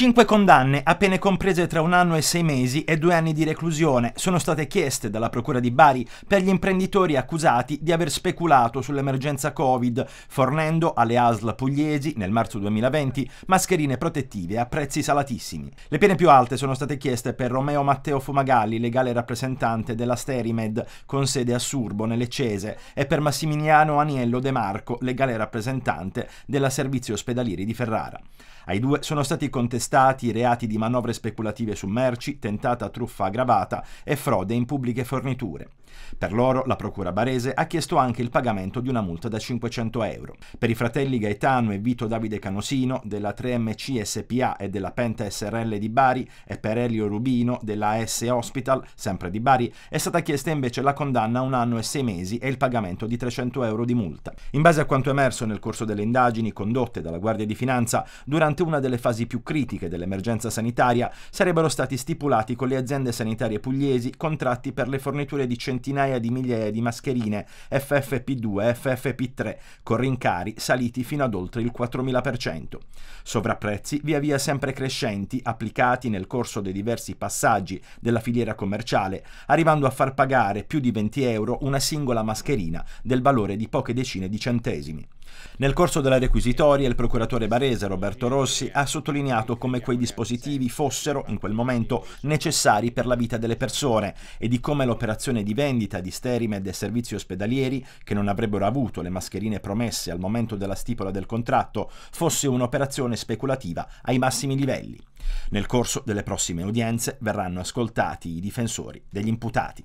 Cinque condanne, appena comprese tra un anno e sei mesi e due anni di reclusione, sono state chieste dalla Procura di Bari per gli imprenditori accusati di aver speculato sull'emergenza Covid, fornendo alle ASL pugliesi, nel marzo 2020, mascherine protettive a prezzi salatissimi. Le pene più alte sono state chieste per Romeo Matteo Fumagalli, legale rappresentante della Sterimed, con sede a Surbo, nelle Cese, e per Massimiliano Aniello De Marco, legale rappresentante della Servizio Ospedalieri di Ferrara. Ai due sono stati contestati stati reati di manovre speculative su merci, tentata truffa aggravata e frode in pubbliche forniture. Per loro la Procura Barese ha chiesto anche il pagamento di una multa da 500 euro. Per i fratelli Gaetano e Vito Davide Canosino della 3MC SPA e della Penta SRL di Bari e per Elio Rubino della S Hospital, sempre di Bari, è stata chiesta invece la condanna a un anno e sei mesi e il pagamento di 300 euro di multa. In base a quanto emerso nel corso delle indagini condotte dalla Guardia di Finanza, durante una delle fasi più critiche specifiche dell'emergenza sanitaria, sarebbero stati stipulati con le aziende sanitarie pugliesi contratti per le forniture di centinaia di migliaia di mascherine FFP2 e FFP3, con rincari saliti fino ad oltre il 4.000%. Sovrapprezzi via via sempre crescenti, applicati nel corso dei diversi passaggi della filiera commerciale, arrivando a far pagare più di 20 euro una singola mascherina del valore di poche decine di centesimi. Nel corso della requisitoria il procuratore barese Roberto Rossi ha sottolineato come quei dispositivi fossero in quel momento necessari per la vita delle persone e di come l'operazione di vendita di sterime e dei servizi ospedalieri, che non avrebbero avuto le mascherine promesse al momento della stipula del contratto, fosse un'operazione speculativa ai massimi livelli. Nel corso delle prossime udienze verranno ascoltati i difensori degli imputati.